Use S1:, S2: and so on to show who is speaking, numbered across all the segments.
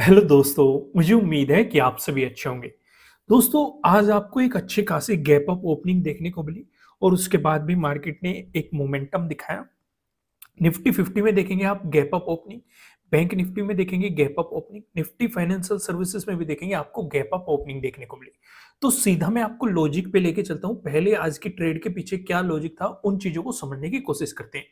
S1: hello दोस्तों मुझे उम्मीद है कि आप सभी अच्छे होंगे दोस्तों आज आपको एक अच्छे खासे गैप अप ओपनिंग देखने को मिली और उसके बाद भी मार्केट ने एक मोमेंटम दिखाया निफ्टी फिफ्टी में देखेंगे आप gap up opening bank Nifty में देखेंगे gap up opening Nifty financial services में भी देखेंगे आपको गैप अप ओपनिंग देखने को मिली तो सीधा मैं आपको लॉजिक पे लेके चलता हूँ पहले आज की ट्रेड के पीछे क्या लॉजिक था उन चीजों को समझने की कोशिश करते हैं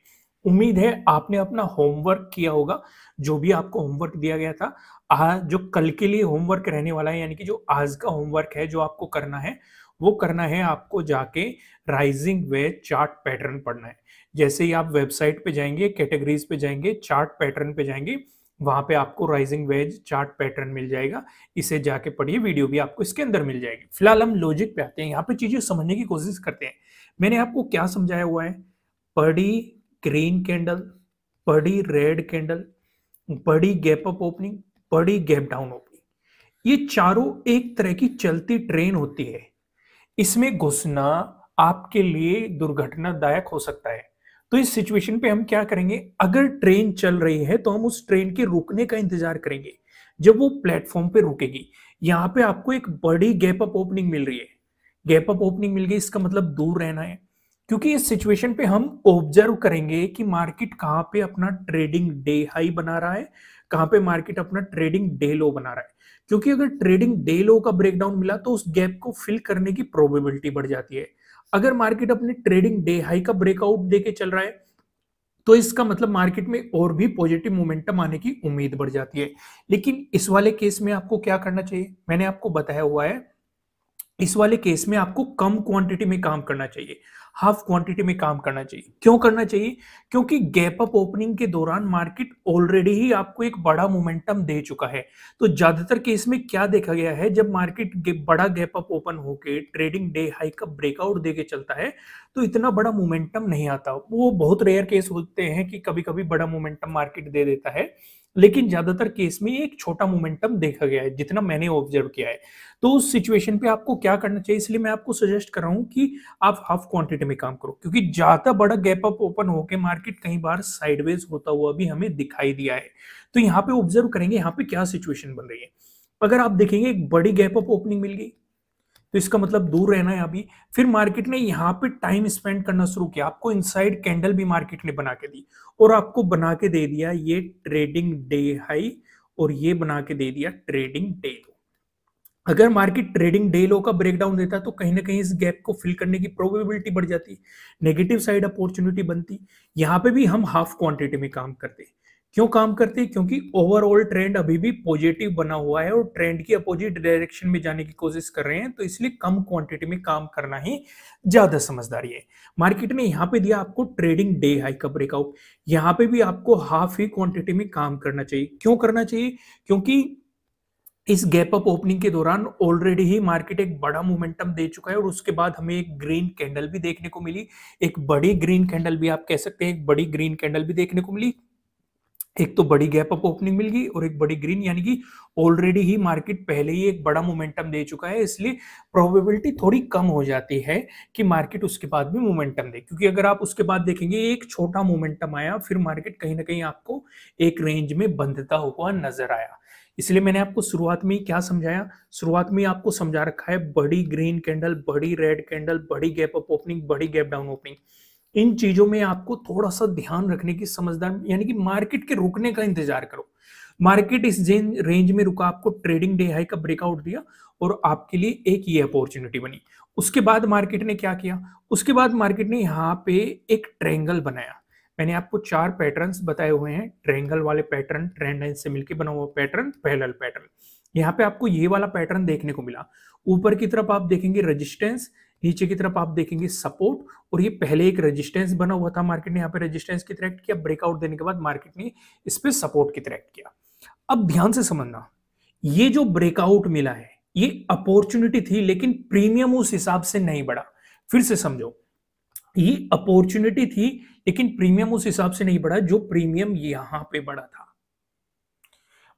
S1: उम्मीद है आपने अपना होमवर्क किया होगा जो भी आपको होमवर्क दिया गया था आज जो कल के लिए होमवर्क रहने वाला है यानी कि जो आज का होमवर्क है जो आपको करना है वो करना है आपको जाके राइजिंग वेज चार्ट पैटर्न पढ़ना है जैसे ही आप वेबसाइट पे जाएंगे कैटेगरीज पे जाएंगे चार्ट पैटर्न पे जाएंगे वहां पे आपको राइजिंग वेज चार्ट पैटर्न मिल जाएगा इसे जाके पढ़िए वीडियो भी आपको इसके अंदर मिल जाएगी फिलहाल हम लॉजिक पे आते हैं यहाँ पे चीजें समझने की कोशिश करते हैं मैंने आपको क्या समझाया हुआ है पढ़ी ग्रीन कैंडल बड़ी रेड कैंडल बड़ी गैप अप ओपनिंग बड़ी गैप डाउन ओपनिंग ये चारों एक तरह की चलती ट्रेन होती है इसमें घुसना आपके लिए दुर्घटनादायक हो सकता है तो इस सिचुएशन पे हम क्या करेंगे अगर ट्रेन चल रही है तो हम उस ट्रेन के रुकने का इंतजार करेंगे जब वो प्लेटफॉर्म पे रुकेगी यहाँ पे आपको एक बड़ी गैप अप ओपनिंग मिल रही है गैप अप ओपनिंग मिल गई इसका मतलब दूर रहना है क्योंकि इस सिचुएशन पे हम ऑब्जर्व करेंगे कि मार्केट कहाँ पे अपना ट्रेडिंग डे हाई बना रहा है कहाँ पे मार्केट अपना ट्रेडिंग डे लो बना रहा है क्योंकि अगर ट्रेडिंग डे लो का ब्रेकडाउन मिला तो उस गैप को फिल करने की प्रोबेबिलिटी बढ़ जाती है अगर मार्केट अपने ट्रेडिंग डे हाई का ब्रेकआउट देके चल रहा है तो इसका मतलब मार्केट में और भी पॉजिटिव मोमेंटम आने की उम्मीद बढ़ जाती है लेकिन इस वाले केस में आपको क्या करना चाहिए मैंने आपको बताया हुआ है इस वाले केस में आपको कम क्वांटिटी में काम करना चाहिए हाफ क्वांटिटी में काम करना चाहिए क्यों करना चाहिए क्योंकि गैप अप ओपनिंग के दौरान मार्केट ऑलरेडी ही आपको एक बड़ा मोमेंटम दे चुका है तो ज्यादातर केस में क्या देखा गया है जब मार्केट बड़ा गैप अप ओपन होके ट्रेडिंग डे हाई का ब्रेकआउट दे के चलता है तो इतना बड़ा मोमेंटम नहीं आता वो बहुत रेयर केस होते हैं कि कभी कभी बड़ा मोमेंटम मार्केट दे देता है लेकिन ज्यादातर केस में एक छोटा मोमेंटम देखा गया है जितना मैंने ऑब्जर्व किया है तो उस सिचुएशन पे आपको क्या करना चाहिए इसलिए मैं आपको सजेस्ट कर रहा हूं कि आप हाफ क्वांटिटी में काम करो क्योंकि ज्यादा बड़ा गैप अप ओपन होकर मार्केट कहीं बार साइडवेज होता हुआ भी हमें दिखाई दिया है तो यहाँ पे ऑब्जर्व करेंगे यहाँ पे क्या सिचुएशन बन रही है अगर आप देखेंगे एक बड़ी गैप अप ओपनिंग मिल गई तो इसका मतलब दूर रहना है अभी फिर मार्केट ने यहाँ पे टाइम स्पेंड करना शुरू किया आपको इनसाइड कैंडल भी मार्केट ने बना के दी और आपको बना के दे दिया ये ट्रेडिंग डे हाई और ये बना के दे दिया ट्रेडिंग डे लो अगर मार्केट ट्रेडिंग डे लो का ब्रेकडाउन देता तो कहीं ना कहीं इस गैप को फिल करने की प्रोबेबिलिटी बढ़ जाती नेगेटिव साइड अपॉर्चुनिटी बनती यहाँ पे भी हम हाफ क्वांटिटी में काम करते हैं क्यों काम करती है क्योंकि ओवरऑल ट्रेंड अभी भी पॉजिटिव बना हुआ है और ट्रेंड की अपोजिट डायरेक्शन में जाने की कोशिश कर रहे हैं तो इसलिए कम क्वांटिटी में काम करना ही ज्यादा समझदारी है मार्केट ने यहाँ पे दिया आपको ट्रेडिंग डे हाई का ब्रेकआउट यहाँ पे भी आपको हाफ ही क्वांटिटी में काम करना चाहिए क्यों करना चाहिए क्योंकि इस गैप अप ओपनिंग के दौरान ऑलरेडी ही मार्केट एक बड़ा मोमेंटम दे चुका है और उसके बाद हमें एक ग्रीन कैंडल भी देखने को मिली एक बड़ी ग्रीन कैंडल भी आप कह सकते हैं एक बड़ी ग्रीन कैंडल भी देखने को मिली एक तो बड़ी गैप अप ओपनिंग मिल गई और एक बड़ी ग्रीन यानी कि ऑलरेडी ही मार्केट पहले ही एक बड़ा मोमेंटम दे चुका है इसलिए प्रोबेबिलिटी थोड़ी कम हो जाती है कि मार्केट उसके बाद भी मोमेंटम दे क्योंकि अगर आप उसके बाद देखेंगे एक छोटा मोमेंटम आया फिर मार्केट कहीं ना कहीं आपको एक रेंज में बंधता हुआ नजर आया इसलिए मैंने आपको शुरुआत में क्या समझाया शुरुआत में आपको समझा रखा है बड़ी ग्रीन कैंडल बड़ी रेड कैंडल बड़ी गैप अप ओपनिंग बड़ी गैप डाउन ओपनिंग इन चीजों में आपको थोड़ा सा ध्यान रखने की समझदार यानी कि मार्केट के रुकने का इंतजार करो मार्केट इस रेंज में रुका आपको ट्रेडिंग डे हाई का ब्रेकआउट दिया और आपके लिए एक ये अपॉर्चुनिटी बनी उसके बाद मार्केट ने क्या किया उसके बाद मार्केट ने यहाँ पे एक ट्रेंगल बनाया मैंने आपको चार पैटर्न्स बताए हुए हैं ट्रेंगल वाले पैटर्न ट्रेंड लाइन से मिलकर बना हुआ पैटर्न पैरेलल पैटर्न यहाँ पे आपको ये वाला पैटर्न देखने को मिला ऊपर की तरफ आप देखेंगे रेजिस्टेंस नीचे की तरफ आप देखेंगे सपोर्ट और ये पहले एक रेजिस्टेंस बना हुआ था मार्केट ने यहाँ पे रेजिस्टेंस की तरह किया ब्रेकआउट देने के बाद मार्केट ने इस पर सपोर्ट की तरह किया अब ध्यान से समझना ये जो ब्रेकआउट मिला है ये अपॉर्चुनिटी थी लेकिन प्रीमियम उस हिसाब से नहीं बढ़ा फिर से समझो ये अपॉर्चुनिटी थी लेकिन प्रीमियम उस हिसाब से नहीं बढ़ा जो प्रीमियम यहां पे बढ़ा था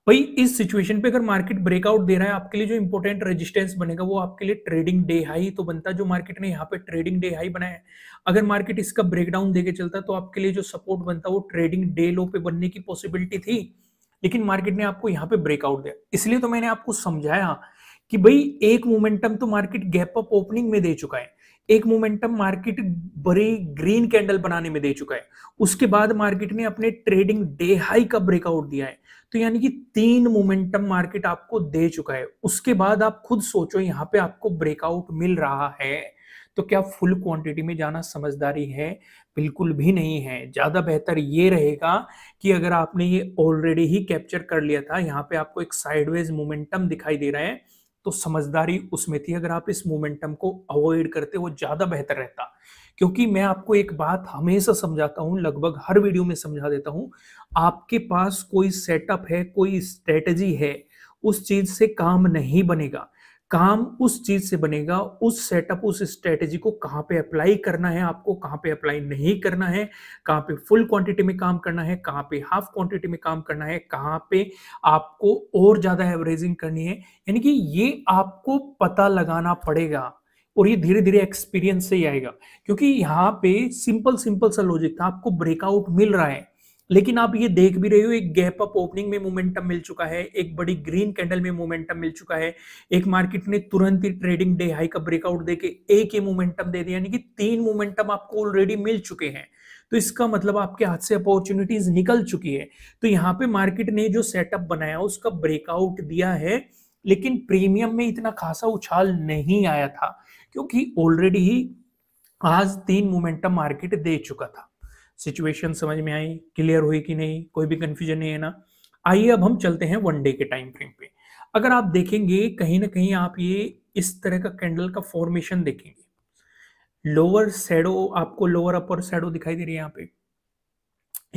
S1: भाई इस सिचुएशन पे अगर मार्केट ब्रेकआउट दे रहा है आपके लिए जो इंपॉर्टेंट रेजिस्टेंस बनेगा वो आपके लिए ट्रेडिंग डे हाई तो बनता है जो मार्केट ने यहाँ पे ट्रेडिंग डे हाई बनाया है अगर मार्केट इसका ब्रेकडाउन देके चलता तो आपके लिए जो सपोर्ट बनता है वो ट्रेडिंग डे लो पे बनने की पॉसिबिलिटी थी लेकिन मार्केट ने आपको यहाँ पे ब्रेकआउट दिया इसलिए तो मैंने आपको समझाया कि भाई एक मोमेंटम तो मार्केट गैप अप ओपनिंग में दे चुका है एक मोमेंटम मार्केट बड़े ग्रीन कैंडल बनाने में दे चुका है उसके बाद मार्केट ने अपने ट्रेडिंग डे हाई का ब्रेकआउट दिया है तो यानी कि तीन मोमेंटम मार्केट आपको दे चुका है उसके बाद आप खुद सोचो यहाँ पे आपको ब्रेकआउट मिल रहा है तो क्या फुल क्वांटिटी में जाना समझदारी है बिल्कुल भी नहीं है ज़्यादा बेहतर ये रहेगा कि अगर आपने ये ऑलरेडी ही कैप्चर कर लिया था यहाँ पे आपको एक साइडवेज मोमेंटम दिखाई दे रहा है तो समझदारी उसमें थी अगर आप इस मोमेंटम को अवॉइड करते वो ज्यादा बेहतर रहता क्योंकि मैं आपको एक बात हमेशा समझाता हूं लगभग हर वीडियो में समझा देता हूं आपके पास कोई सेटअप है कोई स्ट्रेटजी है उस चीज से काम नहीं बनेगा काम उस चीज से बनेगा उस सेटअप उस स्ट्रेटेजी को कहाँ पे अप्लाई करना है आपको कहाँ पे अप्लाई नहीं करना है कहाँ पे फुल क्वांटिटी में काम करना है कहाँ पे हाफ क्वांटिटी में काम करना है कहाँ पे आपको और ज्यादा एवरेजिंग करनी है यानी कि ये आपको पता लगाना पड़ेगा और ये धीरे धीरे एक्सपीरियंस से ही आएगा क्योंकि यहाँ पे सिंपल सिंपल सा लॉजिक था आपको ब्रेकआउट मिल रहा है लेकिन आप ये देख भी रहे हो एक गैप अप ओपनिंग में मोमेंटम मिल चुका है एक बड़ी ग्रीन कैंडल में मोमेंटम मिल चुका है एक मार्केट ने तुरंत ही ट्रेडिंग डे हाई का ब्रेकआउट देके एक ही मोमेंटम दे दिया यानी कि तीन मोमेंटम आपको ऑलरेडी मिल चुके हैं तो इसका मतलब आपके हाथ से अपॉर्चुनिटीज निकल चुकी है तो यहाँ पे मार्केट ने जो सेटअप बनाया उसका ब्रेकआउट दिया है लेकिन प्रीमियम में इतना खासा उछाल नहीं आया था क्योंकि ऑलरेडी ही आज तीन मोमेंटम मार्केट दे चुका था सिचुएशन समझ में आई क्लियर हुई कि नहीं कोई भी कंफ्यूजन नहीं है ना आइए अब हम चलते हैं वन डे के टाइम फ्रेम पे अगर आप देखेंगे कहीं ना कहीं आप ये इस तरह का कैंडल का फॉर्मेशन देखेंगे लोअर सैडो आपको लोअर अपर सैडो दिखाई दे रही है यहाँ पे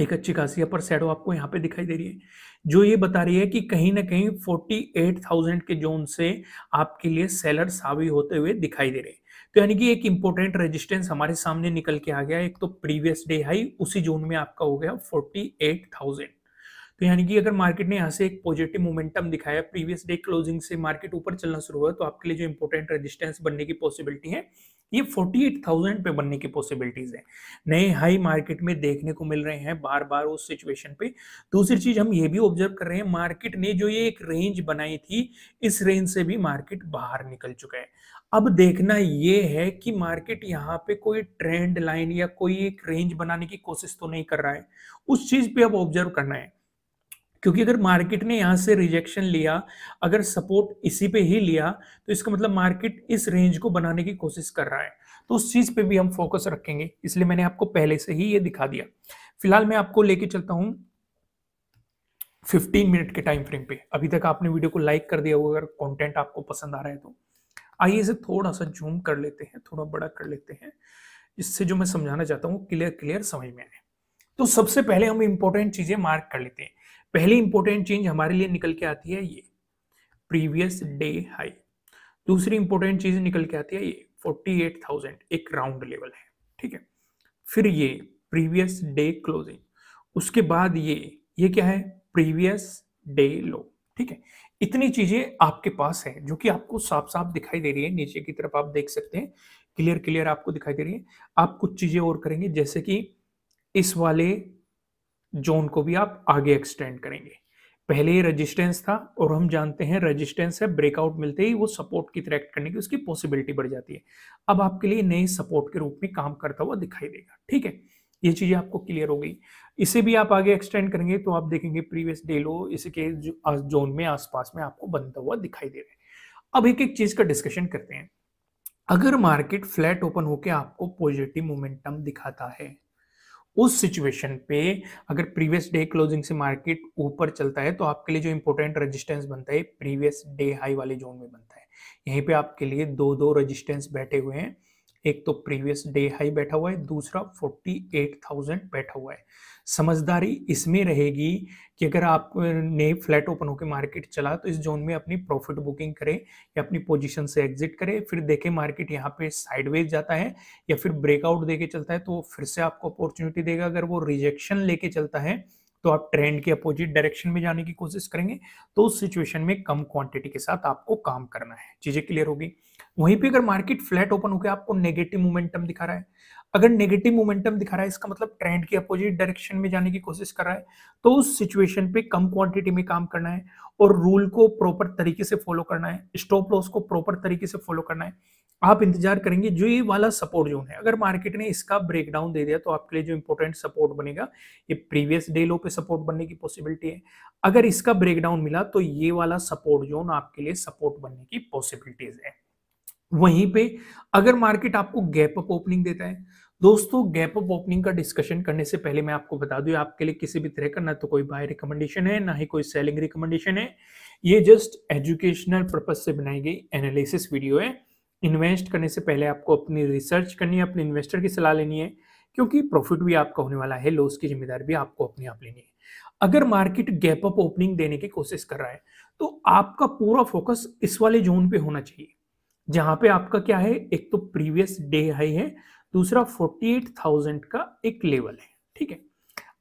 S1: एक अच्छी खासी अपर सैडो आपको यहाँ पे दिखाई दे रही है जो ये बता रही है कि कहीं ना कहीं 48,000 के जोन से आपके लिए सेलर सावी होते हुए दिखाई दे रहे हैं तो यानी कि एक इंपॉर्टेंट रेजिस्टेंस हमारे सामने निकल के आ गया एक तो प्रीवियस डे हाई उसी जोन में आपका हो गया फोर्टी एट थाउजेंड तो यानी कि अगर मार्केट ने यहाँ से एक पॉजिटिव मोमेंटम दिखाया प्रीवियस डे क्लोजिंग से मार्केट ऊपर चलना शुरू हुआ तो आपके लिए जो इंपॉर्टेंट रेजिस्टेंस बनने की पॉसिबिलिटी है ये 48,000 पे बनने की पॉसिबिलिटीज है नए हाई मार्केट में देखने को मिल रहे हैं बार बार उस सिचुएशन पे दूसरी चीज हम ये भी ऑब्जर्व कर रहे हैं मार्केट ने जो ये एक रेंज बनाई थी इस रेंज से भी मार्केट बाहर निकल चुका है अब देखना ये है कि मार्केट यहाँ पे कोई ट्रेंड लाइन या कोई एक रेंज बनाने की कोशिश तो नहीं कर रहा है उस चीज पे अब ऑब्जर्व करना है क्योंकि अगर मार्केट ने यहाँ से रिजेक्शन लिया अगर सपोर्ट इसी पे ही लिया तो इसका मतलब मार्केट इस रेंज को बनाने की कोशिश कर रहा है तो उस चीज पे भी हम फोकस रखेंगे इसलिए मैंने आपको पहले से ही ये दिखा दिया फिलहाल मैं आपको लेके चलता हूँ 15 मिनट के टाइम फ्रेम पे अभी तक आपने वीडियो को लाइक कर दिया होगा अगर कंटेंट आपको पसंद आ रहा है तो आइए इसे थोड़ा सा जूम कर लेते हैं थोड़ा बड़ा कर लेते हैं इससे जो मैं समझाना चाहता हूँ क्लियर क्लियर समझ में आए तो सबसे पहले हम इंपॉर्टेंट चीजें मार्क कर लेते हैं पहली इंपॉर्टेंट चीज हमारे लिए निकल के आती है ये प्रीवियस डे हाई दूसरी इंपॉर्टेंट चीज निकल के आती है ये फोर्टी एट थाउजेंड एक राउंड लेवल है ठीक है फिर ये प्रीवियस डे क्लोजिंग उसके बाद ये ये क्या है प्रीवियस डे लो ठीक है इतनी चीजें आपके पास है जो कि आपको साफ साफ दिखाई दे रही है नीचे की तरफ आप देख सकते हैं क्लियर क्लियर आपको दिखाई दे रही है आप कुछ चीजें और करेंगे जैसे कि इस वाले जोन को भी आप आगे एक्सटेंड करेंगे पहले ये रेजिस्टेंस था और हम जानते हैं रेजिस्टेंस है ब्रेकआउट मिलते ही वो सपोर्ट की तरह एक्ट करने की उसकी पॉसिबिलिटी बढ़ जाती है अब आपके लिए नए सपोर्ट के रूप में काम करता हुआ दिखाई देगा ठीक है ये चीज़ें आपको क्लियर हो गई इसे भी आप आगे एक्सटेंड करेंगे तो आप देखेंगे प्रीवियस डे लो इसके जोन में आसपास में आपको बनता हुआ दिखाई दे रहा है अब एक एक चीज़ का डिस्कशन करते हैं अगर मार्केट फ्लैट ओपन होकर आपको पॉजिटिव मोमेंटम दिखाता है उस सिचुएशन पे अगर प्रीवियस डे क्लोजिंग से मार्केट ऊपर चलता है तो आपके लिए जो इंपॉर्टेंट रेजिस्टेंस बनता है प्रीवियस डे हाई वाले जोन में बनता है यहीं पे आपके लिए दो दो रेजिस्टेंस बैठे हुए हैं एक तो प्रीवियस डे हाई बैठा हुआ है दूसरा 48,000 बैठा हुआ है समझदारी इसमें रहेगी कि अगर आपने फ्लैट ओपन होकर मार्केट चला तो इस जोन में अपनी प्रॉफिट बुकिंग करें या अपनी पोजीशन से एग्जिट करें फिर देखें मार्केट यहाँ पे साइडवेज जाता है या फिर ब्रेकआउट देके चलता है तो फिर से आपको अपॉर्चुनिटी देगा अगर वो रिजेक्शन लेके चलता है तो आप ट्रेंड के अपोजिट डायरेक्शन में जाने की कोशिश करेंगे तो उस सिचुएशन में कम क्वांटिटी के साथ आपको काम करना है चीजें क्लियर होगी वहीं पे अगर मार्केट फ्लैट ओपन होकर आपको नेगेटिव मोमेंटम दिखा रहा है अगर नेगेटिव मोमेंटम दिखा रहा है इसका मतलब ट्रेंड के अपोजिट डायरेक्शन में जाने की कोशिश कर रहा है तो उस सिचुएशन पे कम क्वांटिटी में काम करना है और रूल को प्रॉपर तरीके से फॉलो करना है स्टॉप लॉस को प्रॉपर तरीके से फॉलो करना है आप इंतजार करेंगे जो ये वाला सपोर्ट जोन है अगर मार्केट ने इसका ब्रेकडाउन दे दिया तो आपके लिए जो इंपॉर्टेंट सपोर्ट बनेगा ये प्रीवियस डे लो पे सपोर्ट बनने की पॉसिबिलिटी है अगर इसका ब्रेकडाउन मिला तो ये वाला सपोर्ट जोन आपके लिए सपोर्ट बनने की पॉसिबिलिटीज है वहीं पे अगर मार्केट आपको गैप अप ओपनिंग देता है दोस्तों गैप अप ओपनिंग का डिस्कशन करने से पहले मैं आपको बता दूं आपके लिए किसी भी तरह का ना तो कोई बाय रिकमेंडेशन है ना ही कोई सेलिंग रिकमेंडेशन है ये जस्ट एजुकेशनल पर्पज से बनाई गई एनालिसिस वीडियो है इन्वेस्ट करने से पहले आपको अपनी रिसर्च करनी है अपने इन्वेस्टर की सलाह लेनी है क्योंकि प्रॉफिट भी आपका होने वाला है लॉस की जिम्मेदारी भी आपको अपने आप लेनी है अगर मार्केट गैप अप ओपनिंग देने की कोशिश कर रहा है तो आपका पूरा फोकस इस वाले जोन पे होना चाहिए जहां पे आपका क्या है एक तो प्रीवियस डे हाई है दूसरा 48,000 का एक लेवल है ठीक है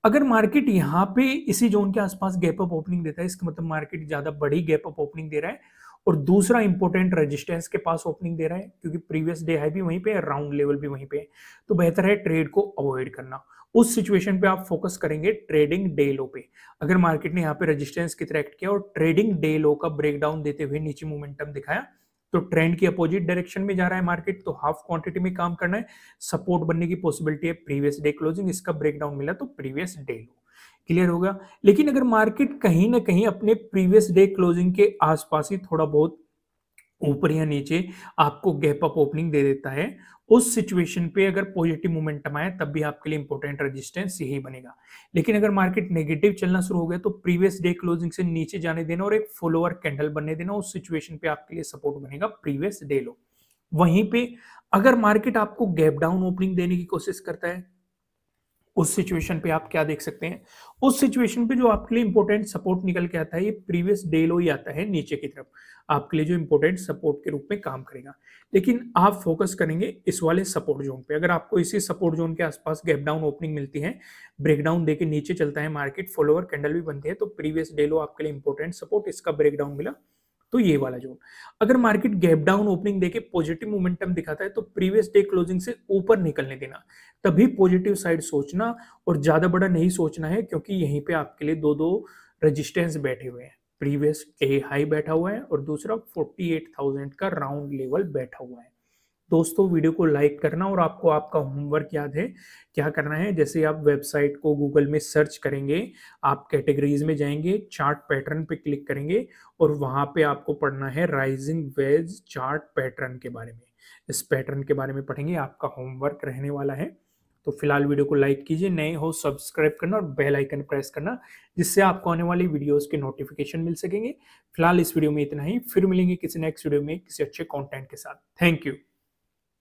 S1: अगर मार्केट यहाँ पे इसी जोन के आसपास गैप अप ओपनिंग देता है इसका मतलब मार्केट ज्यादा बड़ी गैप अप ओपनिंग दे रहा है और दूसरा इंपॉर्टेंट रेजिस्टेंस के पास ओपनिंग दे रहा है क्योंकि प्रीवियस डे हाई भी वहीं पे है राउंड लेवल भी वहीं पे है तो बेहतर है ट्रेड को अवॉइड करना उस सिचुएशन पे आप फोकस करेंगे ट्रेडिंग डे लो पे अगर मार्केट ने यहाँ पे रेजिस्टेंस की तरह एक्ट किया और ट्रेडिंग डे लो का ब्रेकडाउन देते हुए नीचे मोमेंटम दिखाया तो ट्रेंड की अपोजिट डायरेक्शन में जा रहा है मार्केट तो हाफ क्वांटिटी में काम करना है सपोर्ट बनने की पॉसिबिलिटी है प्रीवियस डे क्लोजिंग इसका ब्रेकडाउन मिला तो प्रीवियस डे लो क्लियर होगा लेकिन अगर मार्केट कहीं ना कहीं अपने प्रीवियस डे क्लोजिंग के आसपास ही थोड़ा बहुत ऊपर या नीचे आपको गैप अप ओपनिंग दे देता है उस सिचुएशन पे अगर पॉजिटिव मोमेंटम आए तब भी आपके लिए इंपॉर्टेंट रेजिस्टेंस यही बनेगा लेकिन अगर मार्केट नेगेटिव चलना शुरू हो गया तो प्रीवियस डे क्लोजिंग से नीचे जाने देना और एक फॉलोअर कैंडल बनने देना उस सिचुएशन पे आपके लिए सपोर्ट बनेगा प्रीवियस डे लो वहीं पे अगर मार्केट आपको गैप डाउन ओपनिंग देने की कोशिश करता है उस सिचुएशन पे आप क्या देख सकते हैं उस सिचुएशन पे जो आपके लिए इंपॉर्टेंट सपोर्ट निकल के आता है ये प्रीवियस डे लो ही आता है नीचे की तरफ आपके लिए जो इंपॉर्टेंट सपोर्ट के रूप में काम करेगा लेकिन आप फोकस करेंगे इस वाले सपोर्ट जोन पे अगर आपको इसी सपोर्ट जोन के आसपास गैप डाउन ओपनिंग मिलती है ब्रेकडाउन देके नीचे चलता है मार्केट फॉलोअर कैंडल भी बनती है तो प्रीवियस डे लो आपके लिए इंपॉर्टेंट सपोर्ट इसका ब्रेकडाउन मिला तो ये वाला जोन अगर मार्केट गैप डाउन ओपनिंग देके पॉजिटिव मोमेंटम दिखाता है तो प्रीवियस डे क्लोजिंग से ऊपर निकलने देना तभी पॉजिटिव साइड सोचना और ज्यादा बड़ा नहीं सोचना है क्योंकि यहीं पे आपके लिए दो दो रजिस्टेंस बैठे हुए हैं प्रीवियस डे हाई बैठा हुआ है और दूसरा फोर्टी का राउंड लेवल बैठा हुआ है दोस्तों वीडियो को लाइक करना और आपको आपका होमवर्क याद है क्या करना है जैसे आप वेबसाइट को गूगल में सर्च करेंगे आप कैटेगरीज में जाएंगे चार्ट पैटर्न पे क्लिक करेंगे और वहां पे आपको पढ़ना है राइजिंग वेज चार्ट पैटर्न के बारे में इस पैटर्न के बारे में पढ़ेंगे आपका होमवर्क रहने वाला है तो फिलहाल वीडियो को लाइक कीजिए नए हो सब्सक्राइब करना और बेल आइकन प्रेस करना जिससे आपको आने वाली वीडियोस के नोटिफिकेशन मिल सकेंगे फिलहाल इस वीडियो में इतना ही फिर मिलेंगे किसी नेक्स्ट वीडियो में किसी अच्छे कंटेंट के साथ थैंक यू